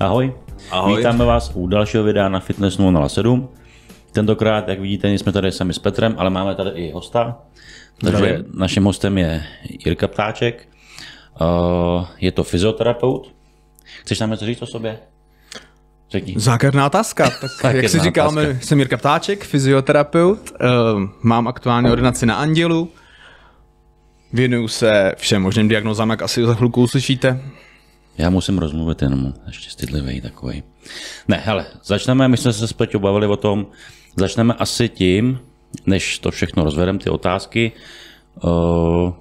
Ahoj. Ahoj. Vítáme vás u dalšího videa na Fitness 007. Tentokrát, jak vidíte, jsme tady sami s Petrem, ale máme tady i hosta. Takže Zdravím. naším hostem je Jirka Ptáček. Eh, je to fyzioterapeut. Chceš nám něco říct o sobě? Řekni. Zákerná otázka. Tak, Zákerná jak si říkáme, otázka. jsem Jirka Ptáček, fyzioterapeut, eh, mám aktuální ordinaci na Andělu, věnuju se všem možným diagnozám, jak asi za chvilku uslyšíte. Já musím rozmluvit jenom, ještě stydlivý takový. Ne, hele, začneme, my jsme se s Peťou bavili o tom, začneme asi tím, než to všechno rozvedem, ty otázky, eh,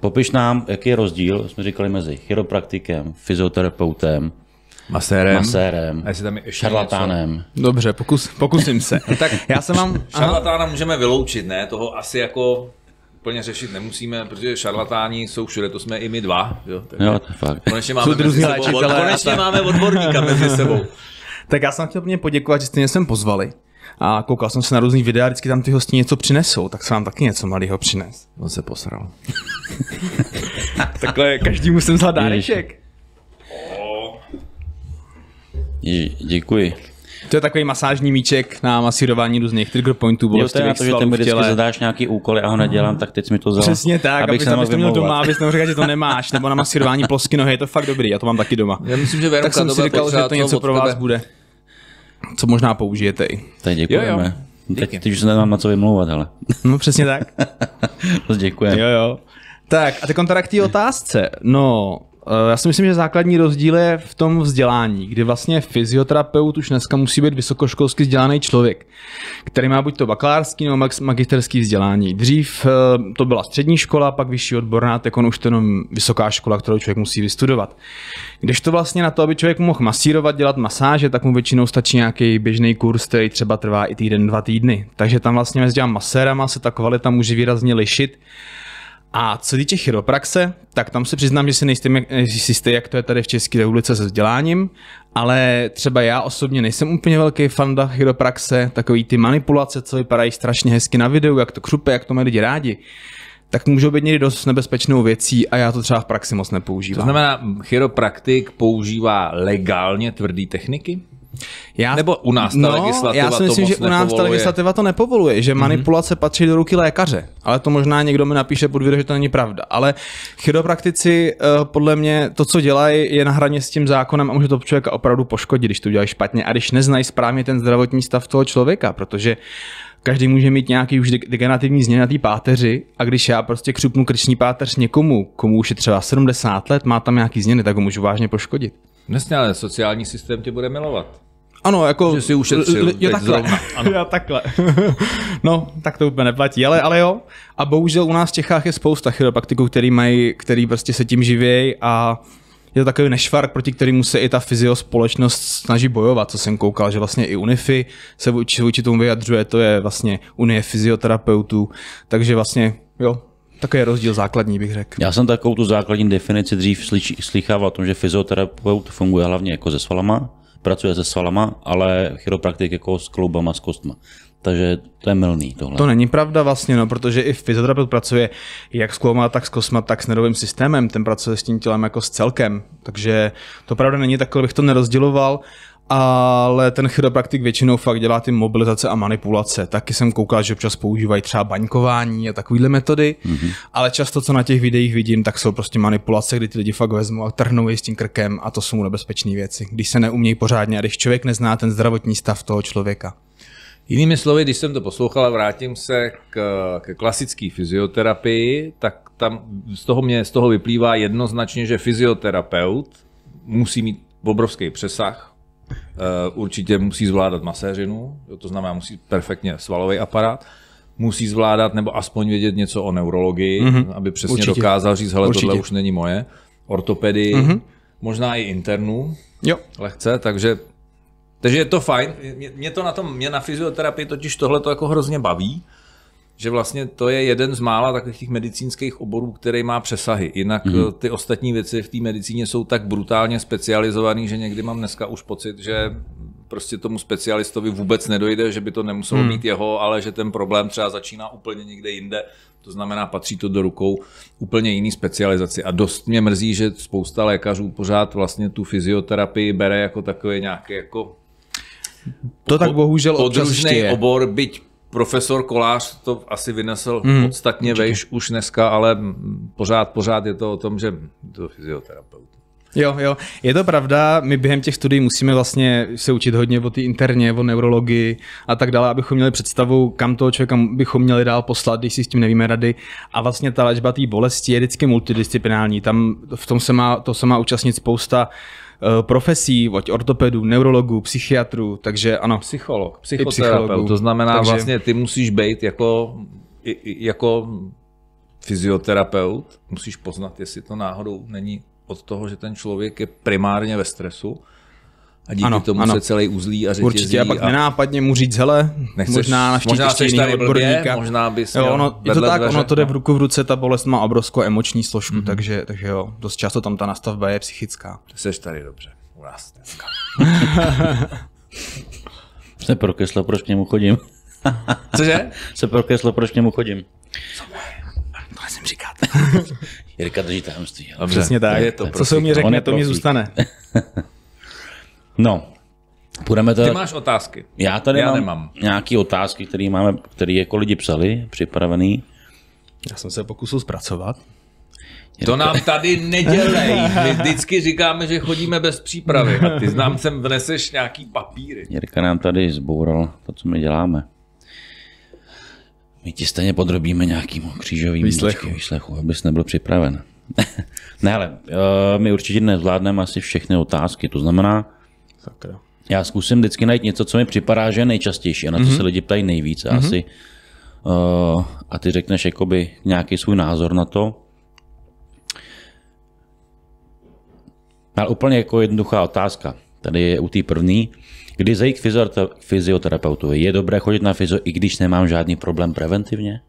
popiš nám, jaký je rozdíl, jsme říkali, mezi chiropraktikem, fyzioterapeutem, Masérem. Masérem. A tam je šarlatánem. Něco. Dobře, pokus, pokusím se. tak já se vám... Šarlatána můžeme vyloučit, ne? Toho asi jako úplně řešit nemusíme, protože šarlatáni jsou všude, to jsme i my dva. Jo, tak jo to je fakt. Konečně máme, mezi sebou, od, konečně máme odborníka mezi sebou. tak já jsem chtěl mě poděkovat, že jste mě sem pozvali. A koukal jsem se na různý videa, vždycky tam ty hosti něco přinesou, tak se vám taky něco malého přines. On se posral. Takhle každý musím vzal dáreček. Děkuji. To je takový masážní míček na masírování různých trigger pointů, bolesti jo, to je to, že ten mi vždycky zadáš nějaký úkoly a ho nedělám, tak teď mi to vzal. Přesně tak, abych, abych se to měl doma, abys nemohl říkat, že to nemáš, nebo na masírování plosky nohy, je to fakt dobrý, já to mám taky doma. Já myslím, že tak jsem si říkal, že to něco pro vás bude, co možná použijete i. Tak děkujeme. Jo, jo. Teď, teď už nemám na co vymlouvat, ale. No přesně tak. Děkuji. děkujeme. Jo, jo. Tak a teď teda k té otázce. No, Eh, já si myslím, že základní rozdíl je v tom vzdělání, kdy vlastně fyzioterapeut už dneska musí být vysokoškolsky vzdělaný člověk, který má buď to bakalářský nebo magisterský vzdělání. Dřív eh, to byla střední škola, pak vyšší odborná, tak on už to jenom vysoká škola, kterou člověk musí vystudovat. Když to vlastně na to, aby člověk mohl masírovat, dělat masáže, tak mu většinou stačí nějaký běžný kurz, který třeba trvá i týden, dva týdny. Takže tam vlastně mezi masérama se ta kvalita může výrazně lišit. A co týče chiropraxe, tak tam se přiznám, že si nejsem jistý, jak to je tady v České republice se vzděláním, ale třeba já osobně nejsem úplně velký fanda chiropraxe, takový ty manipulace, co vypadají strašně hezky na videu, jak to křupe, jak to mají lidi rádi tak můžou být někdy dost nebezpečnou věcí a já to třeba v praxi moc nepoužívám. To znamená, chiropraktik používá legálně tvrdé techniky? Já, Nebo u nás ta no, legislativa já si myslím, to že u nás nepovoluje. ta legislativa to nepovoluje, že mhm. manipulace mm-hmm. patří do ruky lékaře, ale to možná někdo mi napíše pod video, že to není pravda. Ale chiropraktici uh, podle mě to, co dělají, je na hraně s tím zákonem a může to člověka opravdu poškodit, když to udělají špatně a když neznají správně ten zdravotní stav toho člověka, protože každý může mít nějaký už degenerativní změny na té páteři a když já prostě křupnu krční páteř někomu, komu už je třeba 70 let, má tam nějaký změny, tak ho můžu vážně poškodit. Nesně, ale sociální systém tě bude milovat. Ano, jako... Že si ušetřil. jo, takhle. Ano. Já takhle. no, tak to úplně neplatí, ale, ale jo. A bohužel u nás v Čechách je spousta chiropraktiků, který mají, který prostě se tím živějí a je to takový nešvar, proti kterému se i ta fyzio společnost snaží bojovat, co jsem koukal, že vlastně i unify se vůči tomu vyjadřuje, to je vlastně Unie fyzioterapeutů, takže vlastně jo, Takový je rozdíl základní, bych řekl. Já jsem takovou tu základní definici dřív slychával o tom, že fyzioterapeut funguje hlavně jako se svalama, pracuje se svalama, ale chiropraktik jako s kloubama, s kostma. Takže to je mylný tohle. To není pravda vlastně, no, protože i fyzioterapeut pracuje jak s kloubama, tak s kostma, tak s nervovým systémem. Ten pracuje s tím tělem jako s celkem. Takže to pravda není, takové, bych to nerozděloval ale ten chiropraktik většinou fakt dělá ty mobilizace a manipulace. Taky jsem koukal, že občas používají třeba baňkování a takovéhle metody, mm-hmm. ale často, co na těch videích vidím, tak jsou prostě manipulace, kdy ty lidi fakt vezmou a trhnou je s tím krkem a to jsou nebezpečné věci, když se neumějí pořádně a když člověk nezná ten zdravotní stav toho člověka. Jinými slovy, když jsem to poslouchal a vrátím se k, k klasické fyzioterapii, tak tam z toho, mě, z toho vyplývá jednoznačně, že fyzioterapeut musí mít obrovský přesah Eh, určitě musí zvládat maséřinu, to znamená musí perfektně svalový aparát, musí zvládat nebo aspoň vědět něco o neurologii, mm-hmm. aby přesně určitě. dokázal říct, hele, určitě. tohle už není moje, ortopedii, mm-hmm. možná i internu, jo. lehce, takže takže je to fajn. Mě, mě to na tom, mě na fyzioterapii totiž tohle to jako hrozně baví, že vlastně to je jeden z mála takových těch medicínských oborů, který má přesahy. Jinak mm ty ostatní věci v té medicíně jsou tak brutálně specializované, že někdy mám dneska už pocit, že prostě tomu specialistovi vůbec nedojde, že by to nemuselo mm. být jeho, ale že ten problém třeba začíná úplně někde jinde. To znamená, patří to do rukou úplně jiný specializaci. A dost mě mrzí, že spousta lékařů pořád vlastně tu fyzioterapii bere jako takové nějaké jako to tak bohužel obor, byť profesor Kolář to asi vynesl hmm. podstatně určitě. vejš už dneska, ale pořád, pořád je to o tom, že to fyzioterapeut. Jo, jo, je to pravda, my během těch studií musíme vlastně se učit hodně o té interně, o neurologii a tak dále, abychom měli představu, kam toho člověka bychom měli dál poslat, když si s tím nevíme rady. A vlastně ta léčba té bolesti je vždycky multidisciplinární, tam v tom se má, to se má účastnit spousta Eh, profesí, od ortopedů, neurologů, psychiatrů, takže ano. Psycholog, psychoterapeut, to znamená takže... vlastně ty musíš být jako, jako fyzioterapeut, musíš poznat, jestli to náhodou není od toho, že ten člověk je primárně ve stresu, a díky ano, tomu ano. se celý uzlí a řetězí. Určitě a pak a... nenápadně mu říct, hele, Nechceš, možná navštívit ještě jiného odborníka. Možná bys jo, ono, je to tak, dveře. ono to jde v ruku v ruce, ta bolest má obrovskou emoční složku, mm-hmm. takže, takže jo, dost často tam ta nastavba je psychická. Jseš tady dobře, u nás dneska. se prokeslo, proč k němu chodím. Cože? se prokeslo, proč k němu chodím. Co Tohle jsem říkat. Jirka drží tajemství. Přesně tak. Je to Co se u mě prostě- řekne, to mě zůstane. No, budeme Tady... Ty máš otázky. Já tady Já mám nemám. nějaké otázky, které máme, které jako lidi psali, připravený. Já jsem se pokusil zpracovat. Je to nám tady nedělej. My vždycky říkáme, že chodíme bez přípravy a ty nám sem vneseš nějaký papíry. Jirka nám tady zboural to, co my děláme. My ti stejně podrobíme nějakým křížovým výslechu, výslechu abys nebyl připraven. ne, ale uh, my určitě nezvládneme asi všechny otázky, to znamená, Sakra. Já zkusím vždycky najít něco, co mi připadá, že je nejčastější a na to mm-hmm. se lidi ptají nejvíc. mm-hmm. asi, uh, a ty řekneš jakoby nějaký svůj názor na to. Ale úplně jako jednoduchá otázka. Tady je u té první. Kdy zajít k fyzioterapeutovi? Je dobré chodit na fyzio, i když nemám žádný problém preventivně?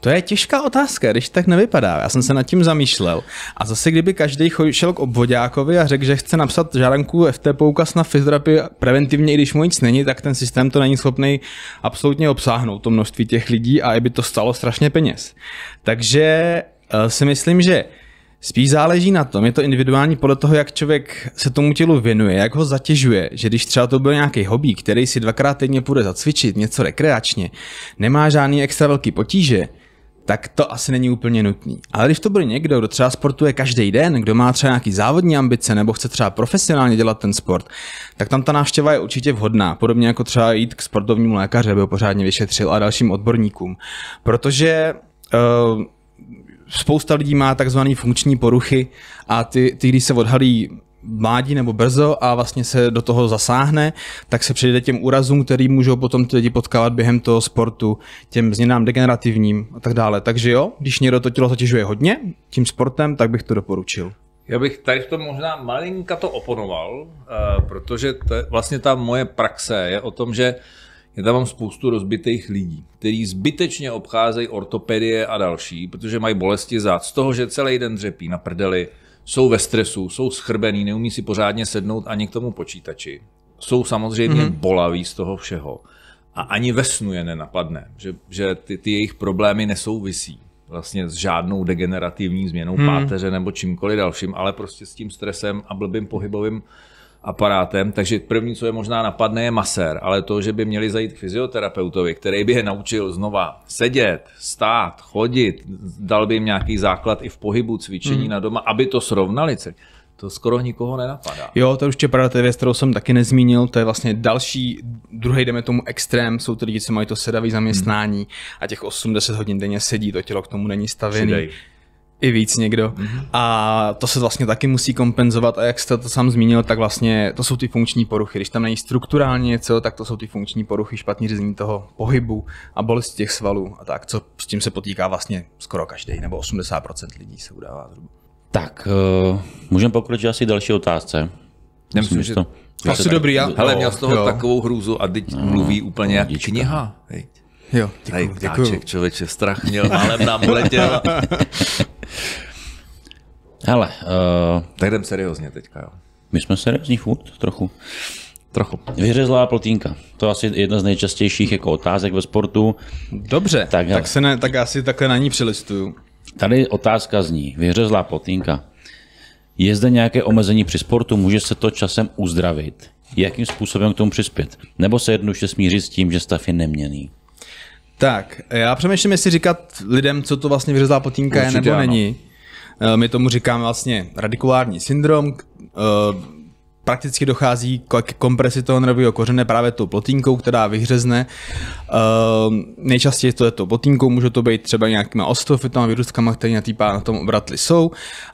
To je těžká otázka, když tak nevypadá. Já jsem se nad tím zamýšlel. A zase, kdyby každý šel k obvodákovi a řekl, že chce napsat žádanku FT poukaz na fyzoterapii preventivně, i když mu nic není, tak ten systém to není schopný absolutně obsáhnout, to množství těch lidí, a i by to stalo strašně peněz. Takže eh, si myslím, že Spíš záleží na tom, je to individuální podle toho, jak člověk se tomu tělu věnuje, jak ho zatěžuje, že když třeba to byl nějaký hobby, který si dvakrát týdně půjde zacvičit, něco rekreačně, nemá žádný extra velký potíže, tak to asi není úplně nutný. Ale když to bude někdo, kdo třeba sportuje každý den, kdo má třeba nějaký závodní ambice nebo chce třeba profesionálně dělat ten sport, tak tam ta návštěva je určitě vhodná. Podobně jako třeba jít k sportovnímu lékaři, aby ho pořádně vyšetřil a dalším odborníkům. Protože uh, spousta lidí má takzvané funkční poruchy a ty, ty, když se odhalí mládí nebo brzo a vlastně se do toho zasáhne, tak se přijde těm úrazům, který můžou potom ty lidi potkávat během toho sportu, těm změnám degenerativním a tak dále. Takže jo, když někdo to tělo zatěžuje hodně tím sportem, tak bych to doporučil. Já bych tady tom možná malinka to oponoval, eh, protože je vlastně ta moje praxe je o tom, že já tam mám spoustu rozbitých lidí, kteří zbytečně obcházejí ortopedie a další, protože mají bolesti zad z toho, že celý den dřepí na prdeli, jsou ve stresu, jsou schrbený, neumí si pořádně sednout ani k tomu počítači. Jsou samozřejmě mm-hmm. bolaví z toho všeho. A ani ve snu je nenapadne, že, že ty, ty jejich problémy nesouvisí vlastně s žádnou degenerativní změnou hmm. páteře nebo čímkoliv dalším, ale prostě s tím stresem a blbým pohybovým aparátem, takže první, co je možná napadne, je masér, ale to, že by měli zajít k fyzioterapeutovi, který by je naučil znova sedět, stát, chodit, dal by jim nějaký základ i v pohybu, cvičení hmm. na doma, aby to srovnali celý to skoro nikoho nenapadá. Jo, to je určitě pravda, to je věc, kterou jsem taky nezmínil, to je vlastně další, druhý, jdeme tomu extrém, jsou to lidi, co mají to sedavé zaměstnání hmm. a těch 80 hodin denně sedí, to tělo k tomu není stavěné i víc někdo. Mm-hmm. A to se vlastně taky musí kompenzovat a jak jste to sám zmínil, tak vlastně to jsou ty funkční poruchy. Když tam není strukturálně něco, tak to jsou ty funkční poruchy, špatný řízení toho pohybu a bolesti těch svalů a tak, co s tím se potýká vlastně skoro každý, nebo 80% lidí se udává zhruba. Tak, uh, můžeme pokročit asi další otázce. Nemyslím, že to... Asi dobrý, já, ale měl z toho jo. takovou hrůzu a teď no, mluví úplně jako jak kniha. Hej. Jo, děkuji, Tady ptáček, člověče, strach měl, ale nám uletěl. Hele, uh, tak jdem seriózně teďka, jo. My jsme seriózní furt, trochu. Trochu. Vyřezlá plotínka. To je asi jedna z nejčastějších jako otázek ve sportu. Dobře, tak, tak, se ne, tak asi takhle na ní přilistuju. Tady otázka zní, vyřezlá plotínka. Je zde nějaké omezení při sportu, může se to časem uzdravit? Jakým způsobem k tomu přispět? Nebo se jednoduše smířit s tím, že stav je neměný? Tak, já přemýšlím, jestli říkat lidem, co to vlastně vyřezlá potínka e Určitě je nebo ano. není. Eh, my tomu říkáme vlastně radikulární syndrom, eh, prakticky dochází k kompresi toho nervového kořene právě tou plotínkou, která vyhřezne. Ehm, nejčastěji to je to plotínkou, může to být třeba nějakýma osteofytama, viruskama, které na, týpá, na tom obratli jsou.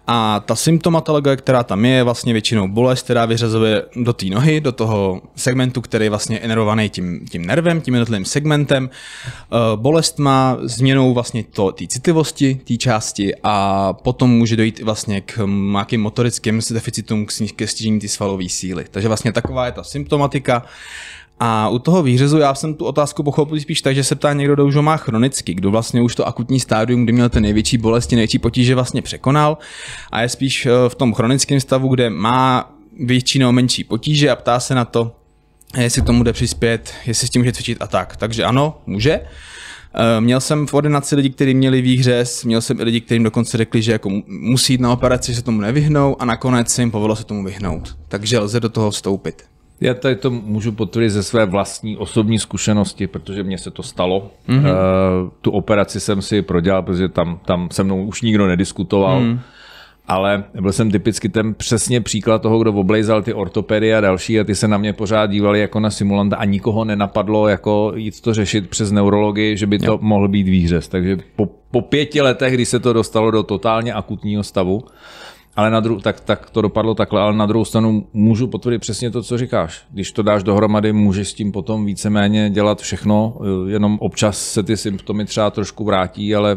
A ta symptomatologie, která tam je, je vlastně většinou bolest, která vyřazuje do té nohy, do toho segmentu, který je vlastně enervovaný tím, tím nervem, tím jednotlivým segmentem. Ehm, bolest má změnou vlastně to té citlivosti, té části a potom může dojít vlastně k nějakým motorickým deficitům, k snížení ty svalové pohybové síly. Takže vlastně taková je ta symptomatika. A u toho výřezu já jsem tu otázku pochopil spíš tak, že se ptá někdo, kdo už ho má chronicky, kdo vlastně už to akutní stádium, kdy měl ten největší bolesti, největší potíže vlastně překonal a je spíš eh, v tom chronickém stavu, kde má větší nebo menší potíže a ptá se na to, jestli tomu jde přispět, jestli s tím může cvičit a tak. Takže ano, může. Eh, měl jsem v ordinaci lidi, kteří měli výhřez, měl jsem i lidi, kterým dokonce řekli, že jako musí jít na operaci, že se tomu nevyhnou a nakonec se jim povedlo se tomu vyhnout. Takže lze do toho vstoupit. Já tady to můžu potvrdit ze své vlastní osobní zkušenosti, protože mně se to stalo. Mm-hmm. Uh, tu operaci jsem si prodělal, protože tam, tam se mnou už nikdo nediskutoval. Mm. Mm-hmm ale byl jsem typicky ten přesně příklad toho, kdo oblejzal ty ortopedy a další a ty se na mě pořád dívali jako na simulanta a nikoho nenapadlo jako jít to řešit přes neurologii, že by to jo. mohl být výřez. Takže po, po pěti letech, kdy se to dostalo do totálně akutního stavu, ale na dru- tak, tak to dopadlo takhle, ale na druhou stranu můžu potvrdit přesně to, co říkáš. Když to dáš dohromady, můžeš s tím potom víceméně dělat všechno, eh, jenom občas se ty symptomy třeba trošku vrátí, ale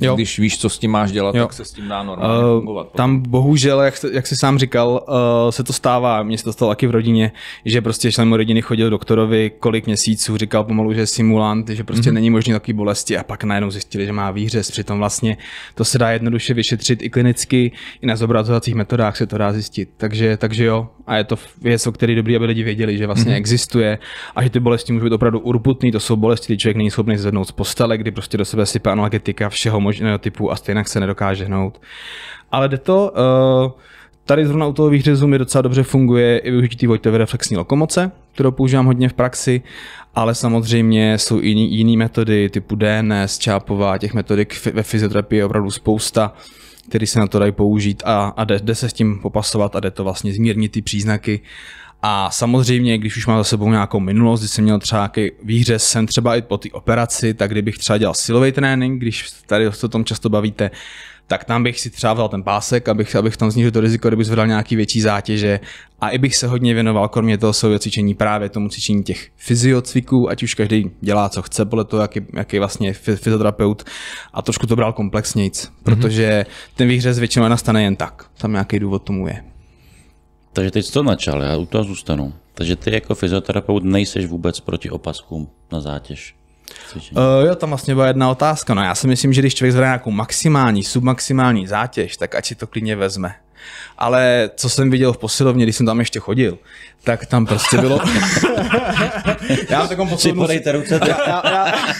jo. když víš, co s tím máš dělat, jo. tak se s tím dá normálně uh, Tam bohužel, jak, jak jsi sám říkal, uh, se to stává, mně se to stalo taky v rodině, že prostě člen moje rodiny chodil doktorovi kolik měsíců, říkal pomalu, že je simulant, že prostě mm-hmm. není možný takový bolesti a pak najednou zjistili, že má výřez, přitom vlastně to se dá jednoduše vyšetřit i klinicky, i na zobrazení obrazovacích metodách se to dá zjistit. Takže, takže jo, a je to věc, o které dobrý, aby lidi věděli, že vlastně mm-hmm. existuje a že ty bolesti můžou být opravdu urputný, to jsou bolesti, kdy člověk není schopný zvednout z postele, kdy prostě do sebe sype analgetika všeho možného typu a stejně se nedokáže hnout. Ale jde to, uh, Tady zrovna u toho výhřezu mi docela dobře funguje i využití Vojtové reflexní lokomoce, kterou používám hodně v praxi, ale samozřejmě jsou i jiné metody typu DNS, čápová, těch metodik ve fyzioterapii je opravdu spousta které se na to dají použít a, a jde, jde se s tím popasovat a jde to vlastně zmírnit ty příznaky. A samozřejmě, když už mám za sebou nějakou minulost, když jsem měl třeba nějaký výhřez, jsem třeba i po té operaci, tak kdybych třeba dělal silový trénink, když tady o tom často bavíte, tak tam bych si třeba vzal ten pásek, abych, abych tam snížil to riziko, kdybych zvedal nějaký větší zátěže. A i bych se hodně věnoval, kromě toho svého cvičení, právě tomu cvičení těch fyziocviků, ať už každý dělá, co chce, podle toho, jaký, jaký vlastně fyzioterapeut. A trošku to bral komplexnějc, mm-hmm. protože ten výhřez většinou nastane jen tak. Tam nějaký důvod tomu je. Takže teď to načal, já u toho zůstanu. Takže ty jako fyzioterapeut nejseš vůbec proti opaskům na zátěž. Uh, jo, tam vlastně byla jedna otázka. No já si myslím, že když člověk zvedá nějakou maximální, submaximální zátěž, tak ať si to klidně vezme. Ale co jsem viděl v posilovně, když jsem tam ještě chodil, tak tam prostě bylo... já mám takovou posilovnu... Podejte ruce. Já, já,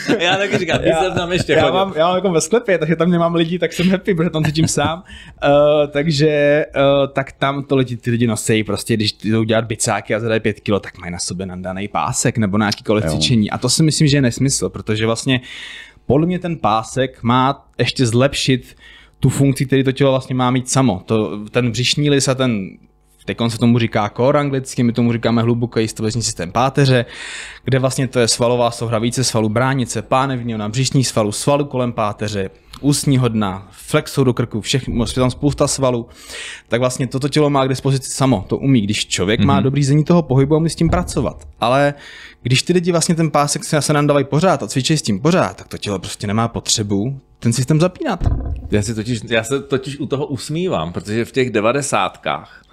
já, já taky říkám, já, jsem tam ještě já chodil. Mám, já mám jako ve sklepě, takže tam nemám lidi, tak jsem happy, protože tam cítím sám. Uh, takže uh, tak tam to lidi, ty lidi nosejí prostě, když jdou dělat bicáky a zadají pět kilo, tak mají na sobě nandaný pásek nebo na jakýkoliv cvičení. A to si myslím, že je nesmysl, protože vlastně podle mě ten pásek má ještě zlepšit tu funkci, který to tělo vlastně má mít samo. To, ten břišní lis a ten Teď se tomu říká core anglicky, my tomu říkáme hluboký stoliční systém páteře, kde vlastně to je svalová souhra více svalů bránice, pánevního na břišní svalu, svalu kolem páteře, ústní hodna, flexou do krku, všechno, je tam spousta svalů, tak vlastně toto tělo má k dispozici samo, to umí. Když člověk mm-hmm. má mhm. dobrý zení toho pohybu a umí s tím pracovat, ale když ty lidi vlastně ten pásek se nandávají pořád a cvičí s tím pořád, tak to tělo prostě nemá potřebu ten systém zapínat. Já, si totiž, já se totiž u toho usmívám, protože v těch devadesátkách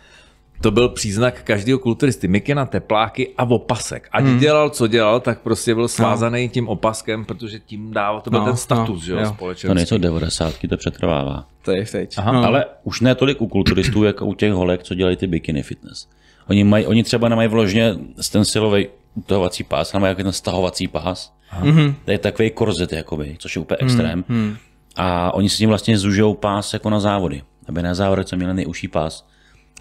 to byl příznak každého kulturisty. Miky na tepláky a opasek. Ať hmm. dělal, co dělal, tak prostě byl no. svázaný no. tím opaskem, protože tím dával, to byl no, ten no, status, no, jo, To nejsou 90, to přetrvává. To je teď. Aha, no. Ale už ne tolik u kulturistů, jako u těch holek, co dělají ty bikiny fitness. Oni, mají, oni třeba nemají vložně ten silový utahovací pás, ale mají ten stahovací pás. Mm-hmm. To je takový korzet, jakoby, což je úplně mhm, extrém. Mm-hmm. A oni si tím vlastně zužijou pás jako na závody. Aby na závodech měli nejužší pás.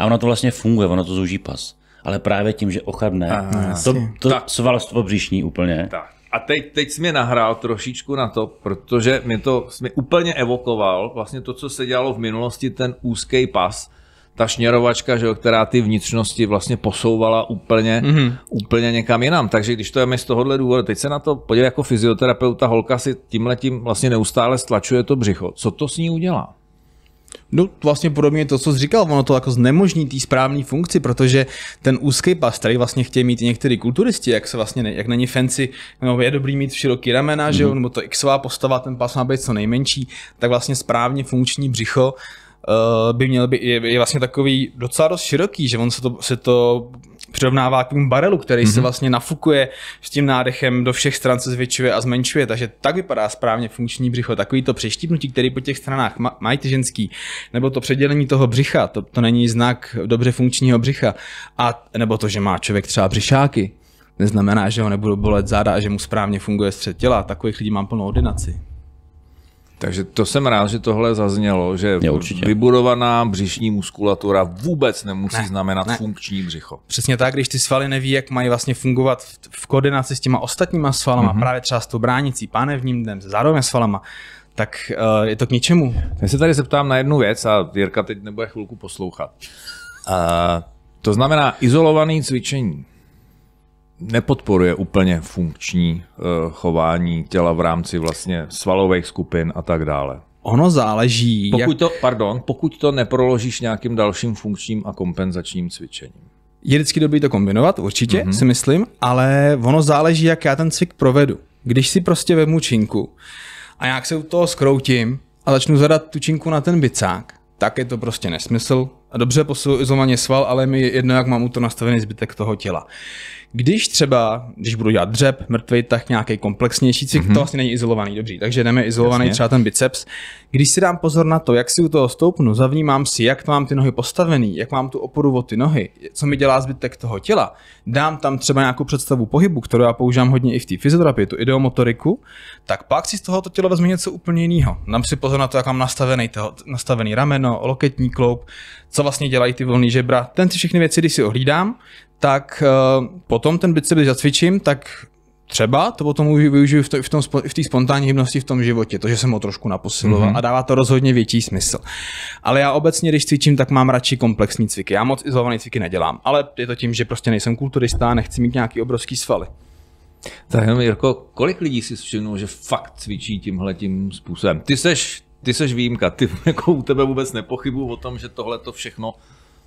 A ono to vlastně funguje, ono to zúží pas. Ale právě tím, že ochabne, Aha, to, to svalstvo břišní úplně. Tak. A teď, teď jsi mě nahrál trošičku na to, protože mi to jsi mě úplně evokoval, vlastně to, co se dělalo v minulosti, ten úzký pas, ta šněrovačka, že jo, která ty vnitřnosti vlastně posouvala úplně, mm-hmm. úplně někam jinam. Takže když to je mi z tohohle důvodu, teď se na to podívej jako fyzioterapeuta, holka si tímhletím vlastně neustále stlačuje to břicho. Co to s ní udělá? No vlastně podobně to, co jsi říkal, ono to jako znemožní té správné funkci, protože ten úzký pas, který vlastně chtějí mít některý kulturisti, jak se vlastně, ne, jak není fancy, no je dobrý mít široký ramena, mm-hmm. že jo, mhm. nebo to xová postava, ten pas má být co nejmenší, tak vlastně správně funkční břicho uh, by měl být, je, je vlastně takový docela dost široký, že on se to, se to přirovnává k tomu barelu, který mm-hmm. se mhm. vlastně nafukuje s tím nádechem do všech stran se zvětšuje a zmenšuje, takže tak vypadá správně funkční břicho. Takový to přeštípnutí, který po těch stranách mají ty ženský, nebo to předělení toho břicha, to, to není znak dobře funkčního břicha, a nebo to, že má člověk třeba břišáky, neznamená, že ho nebudou bolet záda a že mu správně funguje střed těla. Takových lidí mám plnou ordinaci. Takže to jsem rád, že tohle zaznělo, že jo, vybudovaná břišní muskulatura vůbec nemusí ne, znamenat ne. funkční břicho. Přesně tak, když ty svaly neví, jak mají vlastně fungovat v, koordinaci s těma ostatníma svalama, mm-hmm. právě třeba s tou bránicí, pánevním dnem, zároveň svalama, tak uh, je to k ničemu. Já se tady zeptám na jednu věc a Jirka teď nebude chvilku poslouchat. Uh, to znamená izolované cvičení nepodporuje úplně funkční eh, chování těla v rámci vlastně svalových skupin a tak dále. Ono záleží. Pokud jak... to, pardon, pokud to neproložíš nějakým dalším funkčním a kompenzačním cvičením. Je vždycky dobrý to kombinovat, určitě, mm-hmm. si myslím, ale ono záleží, jak já ten cvik provedu. Když si prostě vemu činku a jak se u toho skroutím a začnu zadat tu činku na ten bicák, tak je to prostě nesmysl. Dobře posiluji izolovaně sval, ale mi jedno, jak mám u to nastavený zbytek toho těla. Když třeba, když budu dělat dřep, mrtvý, tak nějaký komplexnější cvik, mm-hmm. to vlastně není izolovaný, dobrý, takže jdeme izolovaný Jasně. třeba ten biceps. Když si dám pozor na to, jak si u toho stoupnu, zavnímám si, jak mám ty nohy postavený, jak mám tu oporu o ty nohy, co mi dělá zbytek toho těla, dám tam třeba nějakou představu pohybu, kterou já používám hodně i v té fyzioterapii, tu ideomotoriku, tak pak si z tohoto těla vezmu něco úplně jiného. Dám si pozor na to, jak mám nastavený, toho, nastavený rameno, loketní kloup, co vlastně dělají ty volné žebra. Ten si všechny věci, když si ohlídám, tak eh, potom ten bicep, když zacvičím, tak třeba to potom využiju v, to, v, tom, v té spontánní hybnosti v tom životě, to, že jsem ho trošku naposiloval mm-hmm. a dává to rozhodně větší smysl. Ale já obecně, když cvičím, tak mám radši komplexní cviky. Já moc izolované cviky nedělám, ale je to tím, že prostě nejsem kulturista, nechci mít nějaký obrovský svaly. Tak jenom, Jirko, kolik lidí si všimnul, že fakt cvičí tímhle tím způsobem? Ty seš, ty seš výjimka, ty jako u tebe vůbec nepochybuju o tom, že tohle to všechno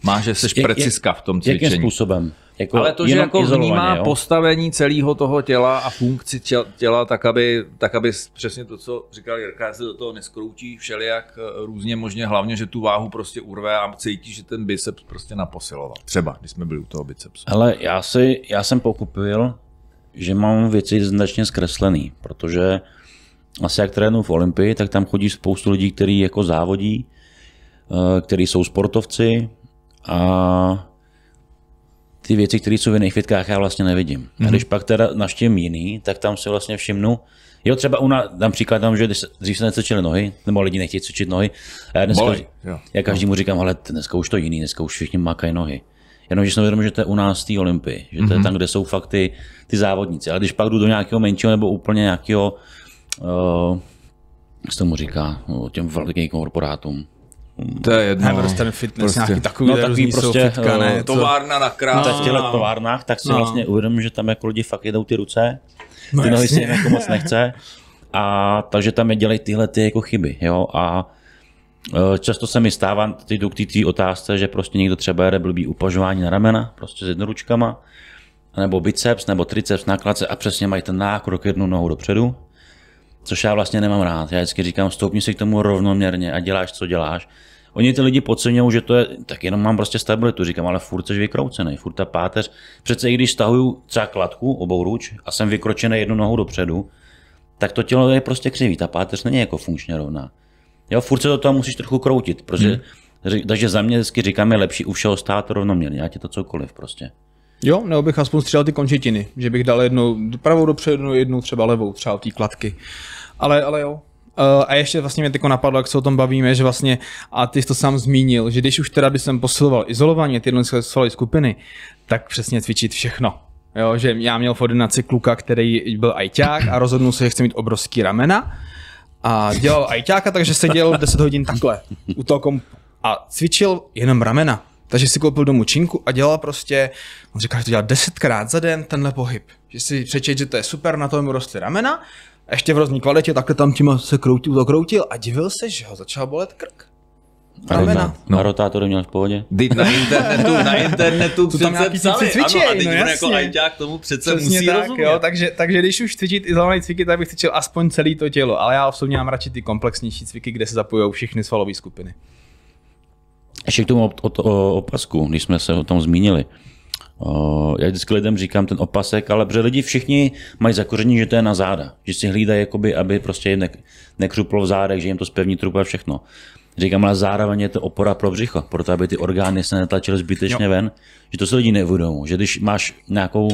má, že seš preciska v tom cvičení. Jakým způsobem? Jako Ale to, že jako vnímá jo? postavení celého toho těla a funkci těla, tak aby, tak aby přesně to, co říkal Jirka, se do toho neskroutí všelijak eh, různě možně, hlavně, že tu váhu prostě urve a cítí, že ten biceps prostě naposiloval. Třeba, když jsme byli u toho bicepsu. Ale já, si, já jsem pokupil, že mám věci značně zkreslený, protože asi jak trénu v Olympii, tak tam chodí spoustu lidí, kteří jako závodí, eh, kteří jsou sportovci a ty věci, které jsou v jiných fitkách, já vlastně nevidím. Mm-hmm. A mhm. když pak teda naštěm jiný, tak tam se vlastně všimnu, Jo, třeba u nás, dám příklad tam, že dřív se necvičily nohy, nebo lidi nechtějí cvičit nohy. A já, dneska, Bolej, já každému říkám, ale dneska už to jiný, dneska už všichni makají nohy. Jenom, že jsem vědomý, že to je u nás té Olympii, že to mm-hmm. je mhm. tam, kde jsou fakt ty, ty závodníci. Ale když pak jdu do nějakého menšího nebo úplně nějakého, uh, jak se tomu říká, těm velkým korporátům, to je jedno. Everston Fitness, prostě. nějaký takový, no, takový prostě, fitka, ne, eh, továrna na krám. No, v těchto továrnách, tak si no. vlastně uvědomím, že tam jako lidi fakt jedou ty ruce, no, ty nohy si jim jako moc nechce. A takže tam je dělají tyhle ty jako chyby, jo. A eh, Často se mi stává, ty k té otázce, že prostě někdo třeba jede blbý upažování na ramena, prostě s jednoručkama, nebo biceps, nebo triceps na klace a přesně mají ten nákrok jednu nohu dopředu což já vlastně nemám rád. Já vždycky říkám, stoupni si k tomu rovnoměrně a děláš, co děláš. Oni ty lidi podceňují, že to je, tak jenom mám prostě stabilitu, říkám, ale furt jsi vykroucený, furt ta páteř. Přece i když stahuju třeba kladku obou ruč a jsem vykročený jednu nohou dopředu, tak to tělo je prostě křivý, ta páteř není jako funkčně rovná. Jo, furt se do toho musíš trochu kroutit, protože, hmm. takže za mě vždycky říkám, je lepší u všeho stát rovnoměrně, ať je to cokoliv prostě. Jo, nebo bych aspoň střílel ty končetiny, že bych dal jednu pravou dopředu, jednu třeba levou, třeba ty kladky. Ale, ale jo, Uh, a ještě vlastně mě teď napadlo, jak se o tom bavíme, že vlastně, a ty jsi to sám zmínil, že když už teda by jsem posiloval izolovaně ty jednotlivé skupiny, tak přesně cvičit všechno. Jo, že já měl v ordinaci kluka, který byl ajťák a rozhodnul se, že chce mít obrovský ramena a dělal ajťáka, takže seděl 10 hodin takhle u toho komp- a cvičil jenom ramena. Takže si koupil domů činku a dělal prostě, on říká, že to dělal desetkrát za den tenhle pohyb. Že si přečet, že to je super, na tom mu rostly ramena, ještě v různé kvalitě, takhle tam tím se kroutil, zakroutil a divil se, že ho začal bolet krk. A ramena. No. A rotátory měl v pohodě? Dít na internetu, na internetu to tam nějaký psali. Cvičí, ano, a no teď no, jako ajťák tomu přece Přesně musí tak, rozumět. Jo, takže, takže když už cvičit izolované cviky, tak bych cvičil aspoň celý to tělo, ale já osobně mám radši ty komplexnější cviky, kde se zapojují všechny svalové skupiny. Ještě k tomu opasku, když jsme se o tom zmínili. Já vždycky lidem říkám ten opasek, ale protože lidi všichni mají zakoření, že to je na záda. Že si hlídají, jakoby, aby prostě jim ne, nekřuplo v zádech, že jim to zpevní trup a všechno. Říkám, ale zároveň je to opora pro břicho, proto aby ty orgány se netlačily zbytečně jo. ven, že to se lidi neuvědomují, že když máš nějakou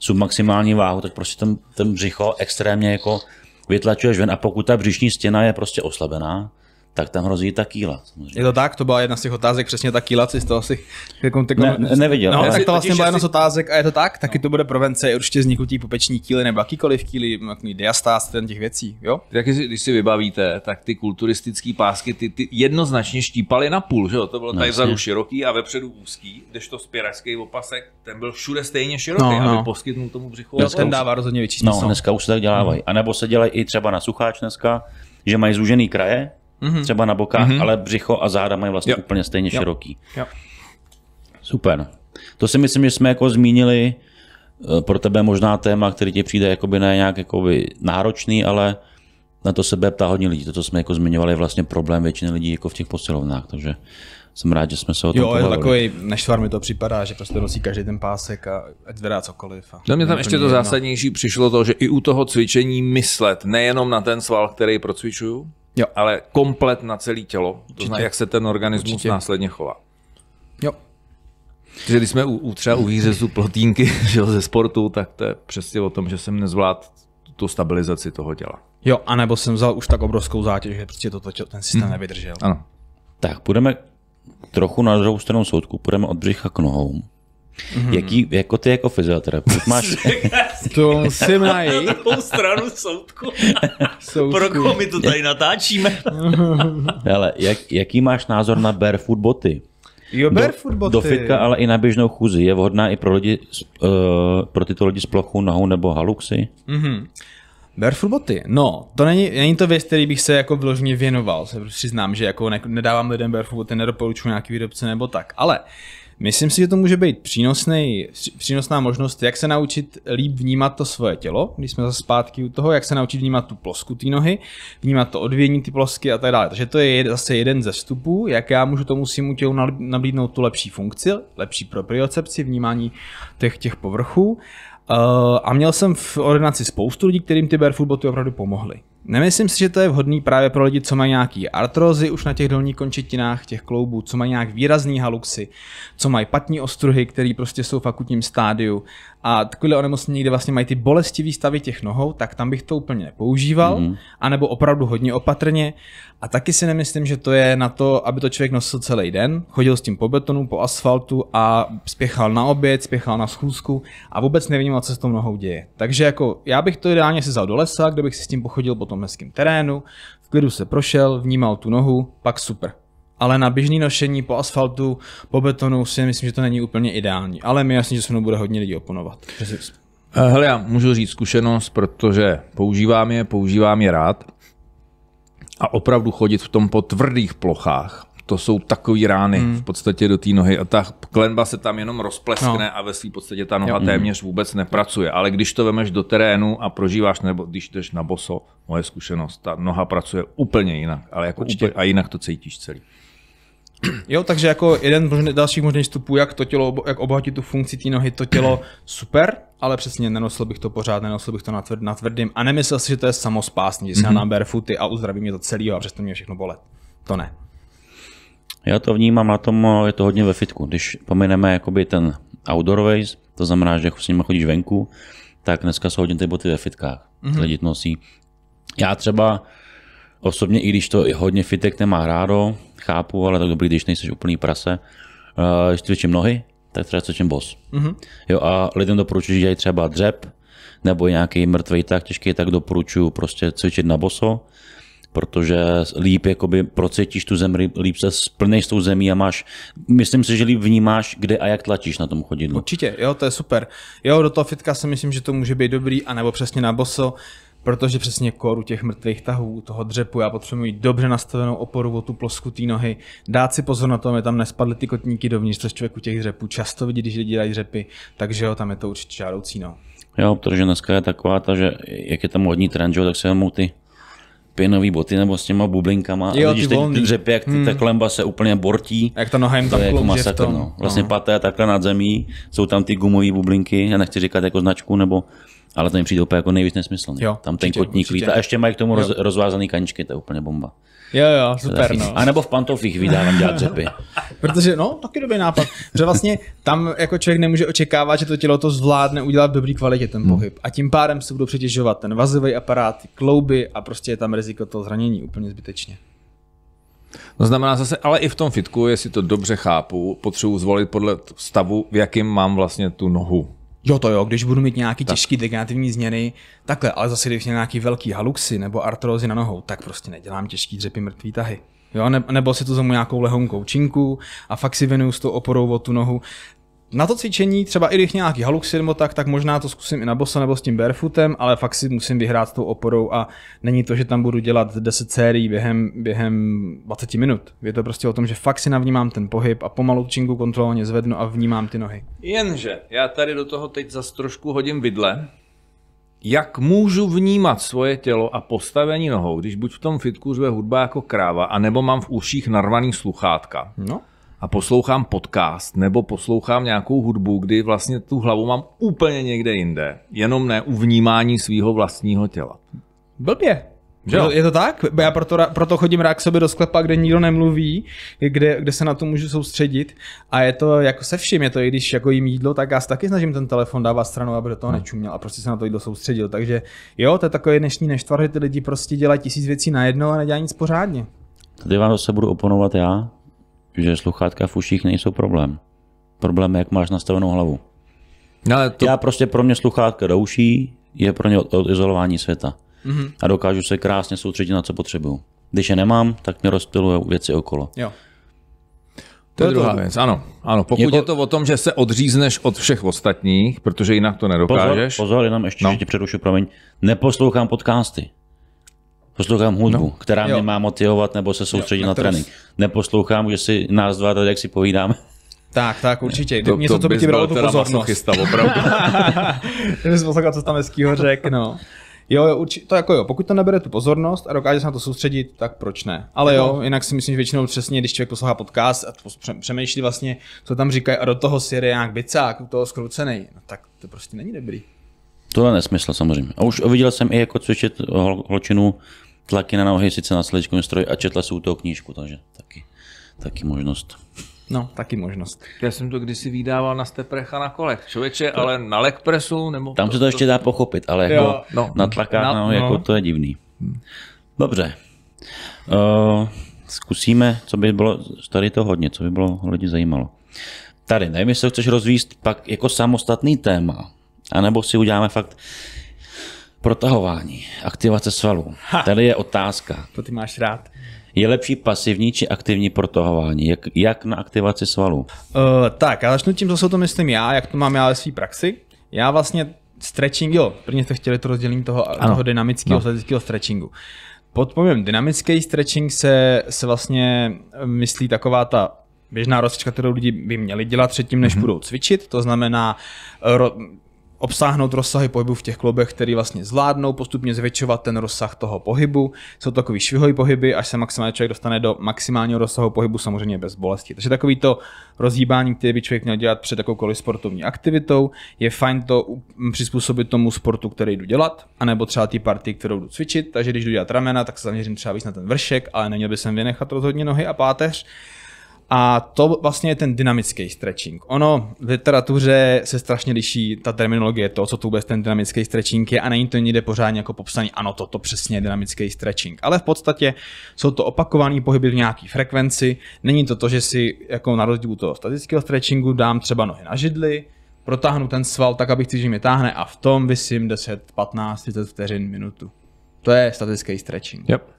submaximální váhu, tak prostě ten, ten břicho extrémně jako vytlačuješ ven a pokud ta břišní stěna je prostě oslabená, tak tam hrozí ta kýla. Samozřejmě. Je to tak? To byla jedna z těch otázek, přesně ta kýla, jsi to asi jako, ne, ne, neviděl. No, tak to vlastně byla jedna z otázek a je to tak, taky no. to bude provence určitě vzniknutí popeční kýly nebo jakýkoliv kýly, nějaký diastáz, ten těch věcí, jo? Taky, když si vybavíte, tak ty kulturistické pásky ty, ty jednoznačně štípaly na půl, že jo? To bylo no, tady vzadu široký a vepředu úzký, kdežto spěračský opasek, ten byl všude stejně široký, no, no. aby poskytnul tomu břichu. No, ten dává rozhodně větší No, dneska už se tak dělávají. Hmm. A nebo se dělají i třeba na sucháč dneska, že mají zúžený kraje, mm-hmm. třeba na bokách, mm-hmm. ale břicho a záda mají vlastně jo. úplně stejně jo. široký. Jo. Super. To si myslím, že jsme jako zmínili eh, pro tebe možná téma, který ti přijde jakoby ne nějak jakoby náročný, ale na to sebe ptá hodně lidí. To, jsme jako zmiňovali, je vlastně problém většiny lidí jako v těch posilovnách, takže jsem rád, že jsme se o tom Jo, je takový než mi to připadá, že prostě nosí každý ten pásek a ať zvedá cokoliv. A no mě tam ještě to zásadnější přišlo to, že i u toho cvičení myslet nejenom na ten sval, který procvičuju, jo. ale komplet na celé tělo, to znamená, jak se ten organismus Určitě. následně chová. Jo. Takže když jsme u, u třeba u výřezu plotínky že ze sportu, tak to je přesně o tom, že jsem nezvlád tu stabilizaci toho těla. Jo, anebo jsem vzal už tak obrovskou zátěž, že prostě toto, ten systém hmm. nevydržel. Ano. Tak, půjdeme trochu na druhou stranu soudku, půjdeme od břicha k nohou. Mm-hmm. Jaký, jako ty jako fyzioterapeut máš... to si mají. Na druhou stranu soudku. soudku. Pro koho my to tady natáčíme? Ale jak, jaký máš názor na barefoot boty? Jo, barefoot boty. Do, do fitka, ale i na běžnou chůzi. Je vhodná i pro, lidi, uh, pro tyto lidi s plochou nohou nebo haluxy? Mm-hmm. Barefoot boty. No, to není, není to věc, který bych se jako vložně věnoval. Se přiznám, že jako ne, nedávám lidem barefoot boty, nedoporučuji nějaký výrobce nebo tak. Ale uh, Myslím si, že to může být přínosný, přínosná možnost, jak se naučit líp vnímat to svoje tělo, když jsme zase zpátky u toho, jak se naučit vnímat tu plosku té nohy, vnímat to odvění ty plosky a tak dále. Takže to je zase jeden ze vstupů, jak já můžu tomu svému tělu nabídnout tu lepší funkci, lepší propriocepci, vnímání těch, těch povrchů. Eh, a měl jsem v ordinaci spoustu lidí, kterým ty barefoot boty opravdu pomohly. Nemyslím si, že to je vhodný právě pro lidi, co mají nějaký artrozy už na těch dolních končetinách těch kloubů, co mají nějak výrazný haluxy, co mají patní ostruhy, které prostě jsou v akutním stádiu. A takové onemocnění, kde vlastně mají ty bolestivé stavy těch nohou, tak tam bych to úplně nepoužíval, mm-hmm. anebo opravdu hodně opatrně. A taky si nemyslím, že to je na to, aby to člověk nosil celý den, chodil s tím po betonu, po asfaltu a spěchal na oběd, spěchal na schůzku a vůbec nevnímal, co se s tou nohou děje. Takže jako já bych to ideálně si vzal do lesa, kde bych si s tím pochodil po tom hezkém terénu, v klidu se prošel, vnímal tu nohu, pak super. Ale na běžný nošení po asfaltu, po betonu si myslím, že to není úplně ideální. Ale mi jasně, že se mnou bude hodně lidí oponovat. Eh, hele, já můžu říct zkušenost, protože používám je, používám je rád. A opravdu chodit v tom po tvrdých plochách to jsou takové rány hmm. v podstatě do té nohy a ta klenba se tam jenom rozpleskne no. a ve své podstatě ta noha jo. Hmm. téměř vůbec nepracuje. Ale když to vemeš do terénu a prožíváš, nebo když jdeš na boso, moje zkušenost, ta noha pracuje úplně jinak, ale jako Úplně, a jinak to cítíš celý. Jo, takže jako jeden z dalších možných vstupů, jak to tělo, jak obohatit tu funkci té nohy, to tělo super, ale přesně nenosil bych to pořád, nenosil bych to na, tvrd, na tvrdým a nemyslel si, že to je samospásný, že se mm-hmm. nám barefooty a uzdravím mě to celý a přesto mě všechno bolet. To ne. Já to vnímám na tom, je to hodně ve fitku. Když pomineme jakoby ten outdoor ways, to znamená, že jako s nimi chodíš venku, tak dneska jsou hodně ty boty ve fitkách. Mm-hmm. Lidi nosí. Já třeba osobně, i když to hodně fitek nemá rádo, chápu, ale tak dobrý, když nejsi úplný prase, uh, když cvičím nohy, tak třeba cvičím bos. Mm-hmm. Jo, a lidem doporučuji, že dělají třeba dřep, nebo nějaký mrtvý tak těžký, tak doporučuji prostě cvičit na boso, protože líp jakoby procítíš tu zem, líp se splneš s tou zemí a máš, myslím si, že líp vnímáš, kde a jak tlačíš na tom chodidlu. Určitě, jo, to je super. Jo, do toho fitka si myslím, že to může být dobrý, anebo přesně na boso, protože přesně koru těch mrtvých tahů, toho dřepu, já potřebuji dobře nastavenou oporu o tu plosku té nohy, dát si pozor na to, aby tam nespadly ty kotníky dovnitř, což člověk u těch dřepů často vidí, když lidi dělají dřepy, takže jo, tam je to určitě žádoucí. No. Jo, protože dneska je taková ta, že jak je tam hodní trend, tak se mu ty pěnový boty nebo s těma bublinkama. Jo, a vidíš ty, ty dřepy, jak ty, hmm. ta klemba se úplně bortí. A jak ta noha jim tam jako masakr, tom. no. no. Vlastně no. paté takhle nad zemí, jsou tam ty gumové bublinky, já nechci říkat jako značku, nebo ale to mi přijde úplně jako nejvíc nesmyslný. Jo, tam ten určitě, kotník určitě. lítá a ještě mají k tomu roz, rozvázaný kaničky, to je úplně bomba. Jo, jo, super. No. A nebo v pantofích vydávám dělat dřepy. Protože, no, taky dobrý nápad. Že vlastně tam jako člověk nemůže očekávat, že to tělo to zvládne udělat v dobrý kvalitě ten no. pohyb. Hmm. A tím pádem se budou přetěžovat ten vazový aparát, ty klouby a prostě je tam riziko toho zranění úplně zbytečně. No znamená zase, ale i v tom fitku, jestli to dobře chápu, potřebuji zvolit podle stavu, v jakém mám vlastně tu nohu. Jo to jo, když budu mít nějaký tak. těžký degenerativní změny, takhle, ale zase když mě nějaký velký haluxy nebo artrózy na nohou, tak prostě nedělám těžký dřepy mrtvý tahy. Jo, ne, nebo si to zamu nějakou lehonkou činku a fakt si venuju s tou oporou o tu nohu. Na to cvičení, třeba i když nějaký haluxy nebo tak, tak možná to zkusím i na bosa nebo s tím barefootem, ale fakt si musím vyhrát s tou oporou a není to, že tam budu dělat 10 sérií během, během 20 minut. Je to prostě o tom, že fakt si navnímám ten pohyb a pomalu činku kontrolně zvednu a vnímám ty nohy. Jenže já tady do toho teď zas trošku hodím vidle, jak můžu vnímat svoje tělo a postavení nohou, když buď v tom fitku řve hudba jako kráva, anebo mám v uších narvaný sluchátka. No a poslouchám podcast nebo poslouchám nějakou hudbu, kdy vlastně tu hlavu mám úplně někde jinde, jenom ne u vnímání svého vlastního těla. Blbě. Že Je to tak? Já proto, proto chodím rád k sobě do sklepa, kde nikdo nemluví, kde, kde se na to můžu soustředit. A je to jako se vším, je to i když jako jim jídlo, tak já se taky snažím ten telefon dávat stranou, aby do toho hmm. nečuměl a prostě se na to jídlo soustředil. Takže jo, to je takový dnešní neštvar, že ty lidi prostě dělají tisíc věcí najednou a nedělají nic pořádně. Tady vám se budu oponovat já, že sluchátka v uších nejsou problém. Problém je, jak máš nastavenou hlavu. No, ale to... Já prostě pro mě sluchátka do uší je pro mě odizolování světa. Mm-hmm. A dokážu se krásně soustředit na co potřebuju. Když je nemám, tak mě rozptilují věci okolo. Jo. To je, druhá věc, ano. ano. Pokud to jako- je to o tom, že se odřízneš od všech ostatních, protože jinak to nedokážeš. Pozor, pozor jenom ještě, no. že ti přerušu, promiň. Neposlouchám podcasty. Poslouchám hudbu, no. která jo. mě má motivovat nebo se soustředit jo, na, na trénink. Neposlouchám, že si nás dva tady jak si povídáme. Tak, tak, určitě. To, Něco, to co by ti bralo tu pozornost. Chysta, opravdu. Kdybys co tam hezkýho řek, no. Jo, jo urči- to jako jo, pokud to nebere tu pozornost a dokáže se na to soustředit, tak proč ne? Ale jo, no. jinak si myslím, že většinou přesně, když člověk poslouchá podcast a přemýšlí vlastně, co tam říkají a do toho si jede nějak bicák, toho skroucený, no tak to prostě není dobrý. To je nesmysl samozřejmě. A už viděl jsem i jako cvičit hol, holčinu tlaky na nohy, sice na slečkovém stroj a četla jsou toho knížku, takže taky, taky možnost. No, taky možnost. Já jsem to kdysi vydával na steprech a na kolech. Člověče, to... ale na lekpresu nebo... Tam se to ještě dá pochopit, ale jo, jako no, na tlakách, na, jako no, no, jako to je divný. Hm. Dobře. Uh, zkusíme, co by bylo, tady to hodně, co by bylo lidi zajímalo. Tady, nevím, jestli chceš rozvíst pak jako samostatný téma, anebo si uděláme fakt Protahování, aktivace svalů. Ha. Tady je otázka. To ty máš rád. Je lepší pasivní či aktivní protahování? Jak, jak na aktivaci svalů? Uh, tak, já začnu tím, co se to myslím já, jak to mám já ve své praxi. Já vlastně stretching, jo, prvně jste chtěli to rozdělení toho, toho dynamického no. stretchingu. Pod pojmem dynamický stretching se, se vlastně eh, myslí taková ta běžná rozcvička, kterou lidi by měli dělat předtím, než mm-hmm. budou cvičit. To znamená eh, ro- obsáhnout rozsahy pohybu v těch klubech, který vlastně zvládnou postupně zvětšovat ten rozsah toho pohybu. Jsou to takový švihové pohyby, až se maximálně člověk dostane do maximálního rozsahu pohybu, samozřejmě bez bolesti. Takže takový to rozhýbání, které by člověk měl dělat před jakoukoliv sportovní aktivitou, je fajn to přizpůsobit tomu sportu, který jdu dělat, anebo třeba té partii, kterou jdu cvičit. Takže když jdu dělat ramena, tak se zaměřím třeba víc na ten vršek, ale neměl by jsem vynechat rozhodně nohy a páteř. A to vlastně je ten dynamický stretching. Ono v literatuře se strašně liší ta terminologie toho, co to vůbec ten dynamický stretching je a není to nikde pořádně jako popsaný, ano, toto přesně je dynamický stretching. Ale v podstatě jsou to opakované pohyby v nějaké frekvenci. Není to to, že si jako na rozdíl toho statického stretchingu dám třeba nohy na židli, protáhnu ten sval tak, abych si, že mě táhne a v tom vysím 10, 15, 30 vteřin, minutu. To je statický stretching. Yep.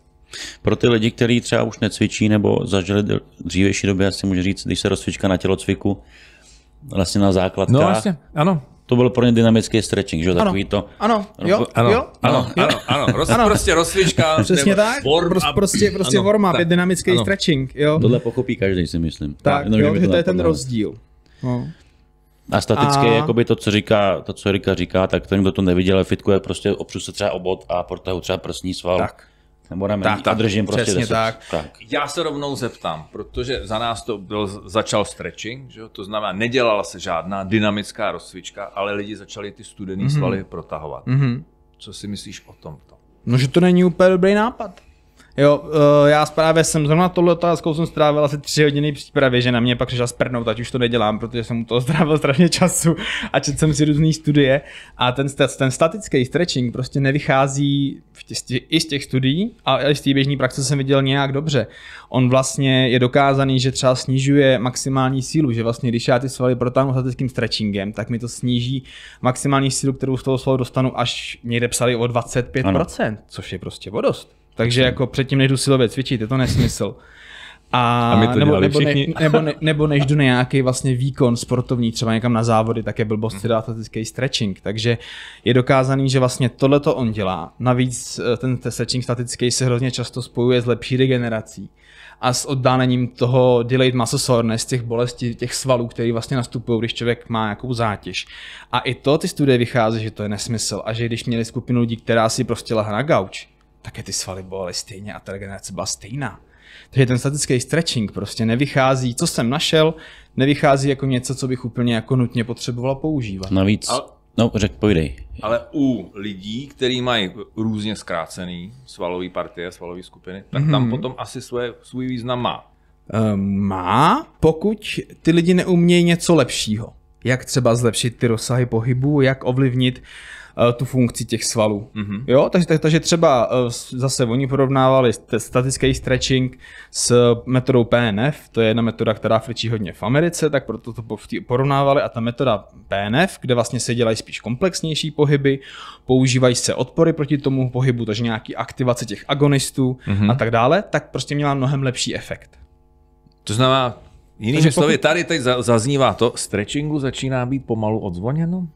Pro ty lidi, kteří třeba už necvičí nebo zažili dřívější době, asi můžu říct, když se rozcvička na tělocviku, vlastně na základkách. No vlastně, ano. To byl pro ně dynamický stretching, že jo, takový to. Ano, jo, ano, jo, ano, jo. ano, ano, roz, ano. prostě rozcvička. Přesně nebo, tak, warm up. prostě, prostě warm prostě up, tak, je dynamický ano. stretching, jo. Tohle pochopí každý, si myslím. Tak, Jenom, jo, že, že to je ten rozdíl. No. A staticky, a... jakoby to, co říká, to, co Erika říká, tak ten, kdo to neviděl, fitku je prostě opřu se třeba obot a protahu třeba prsní sval. Tak nebo na tak, tak, a držím tak, prostě přesně Tak. tak. Já se rovnou zeptám, protože za nás to byl, začal stretching, že jo? to znamená, nedělala se žádná dynamická rozcvička, ale lidi začali ty studené mm-hmm. svaly protahovat. Mm-hmm. Co si myslíš o tomto? No, že to není úplně dobrý nápad. Jo, eh, já právě jsem zrovna tohle otázkou jsem strávil asi tři hodiny přípravy, že na mě pak přišla sprnout, ať už to nedělám, protože jsem mu to strávil strašně času a četl jsem si různé studie a ten, ten statický stretching prostě nevychází v tě, i z těch studií, ale i z té běžné praxe jsem viděl nějak dobře. On vlastně je dokázaný, že třeba snižuje maximální sílu, že vlastně když já ty svaly protáhnu statickým stretchingem, tak mi to sníží maximální sílu, kterou z toho svalu dostanu až někde psali o 25%, ano. což je prostě vodost. Takže jako předtím nejdu silově cvičit, je to nesmysl. A, a my to nebo, nebo, ne, nebo, ne, nebo než jdu nějaký vlastně výkon sportovní, třeba někam na závody, tak je blbost si dát stretching. Takže je dokázaný, že vlastně tohle to on dělá. Navíc eh, ten stretching statický se hrozně často spojuje s lepší regenerací a s oddálením toho delayed muscle soreness, těch bolestí, těch svalů, které vlastně nastupují, když člověk má nějakou zátěž. A i to ty studie vychází, že to je nesmysl a že když měli skupinu lidí, která si prostě lehla na gauč, také ty svaly bolely stejně a ta regenerace byla stejná. Takže ten statický stretching prostě nevychází, co jsem našel, nevychází jako něco, co bych úplně jako nutně potřeboval používat. Navíc, ale, no řek, pojdej. Ale u lidí, kteří mají různě zkrácený svalové partie, svalové skupiny, tak mm-hmm. tam mhm. potom asi svoje, svůj význam má. Ehm, má, pokud ty lidi neumějí něco lepšího jak třeba zlepšit ty rozsahy pohybu, jak ovlivnit eh, tu funkci těch svalů. Mm-hmm. Jo, takže, tak, takže třeba eh, zase oni porovnávali statický stretching s metodou PNF, to je jedna metoda, která frčí hodně v Americe, tak proto to porovnávali a ta metoda PNF, kde vlastně se dělají spíš komplexnější pohyby, používají se odpory proti tomu pohybu, takže nějaký aktivace těch agonistů mm-hmm. a tak dále, tak prostě měla mnohem lepší efekt. To znamená, Jinými Takže slovy, pokud... tady teď zaznívá to, stretchingu začíná být pomalu odzvoněno?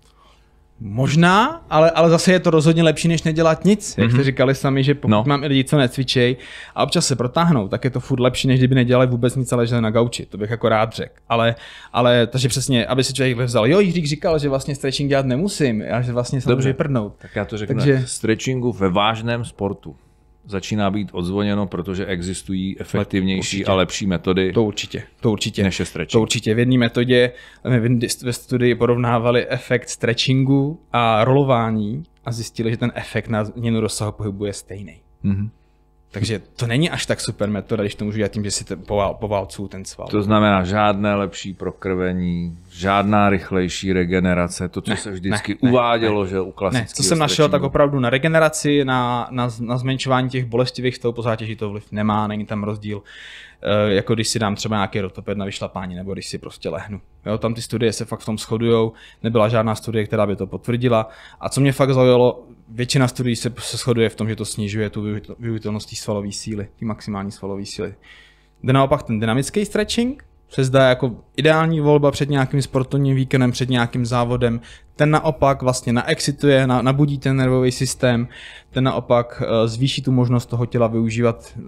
Možná, ale, ale zase je to rozhodně lepší, než nedělat nic. Jak jste mhm. říkali sami, že pokud no. mám i lidi, co necvičej a občas se protáhnou, tak je to furt lepší, než kdyby nedělali vůbec nic ale na gauči. To bych jako rád řekl. Ale, ale takže přesně, aby se člověk vzal. Jo, Jiřík říkal, že vlastně stretching dělat nemusím, a že vlastně se Dobře. můžu prdnout. Tak já to řeknu. Takže... Stretchingu ve vážném sportu začíná být odzvoněno, protože existují efektivnější určitě. a lepší metody. To určitě, to určitě. Než je stretching. To určitě. V jedné metodě my ve studii porovnávali efekt stretchingu a rolování a zjistili, že ten efekt na změnu rozsahu pohybu je stejný. Mm-hmm. Takže to není až tak super metoda, když to můžu dělat tím, že si te, poválcuju ten sval. To znamená žádné lepší prokrvení, žádná rychlejší regenerace, to, co ne, se vždycky ne, uvádělo, ne, že u klasického ne, Co jsem našel, tak opravdu na regeneraci, na, na, na zmenšování těch bolestivých stavů po zátěži to vliv nemá, není tam rozdíl, e, jako když si dám třeba nějaký rotoped na vyšlapání, nebo když si prostě lehnu. Jo, tam ty studie se fakt v tom shodují, nebyla žádná studie, která by to potvrdila. A co mě fakt zaujalo, většina studií se, se shoduje v tom, že to snižuje tu využitelnost té svalové síly, ty maximální svalové síly. Jde naopak ten dynamický stretching, se zdá jako ideální volba před nějakým sportovním výkonem, před nějakým závodem. Ten naopak vlastně naexituje, na, nabudí ten nervový systém, ten naopak eh, zvýší tu možnost toho těla využívat eh,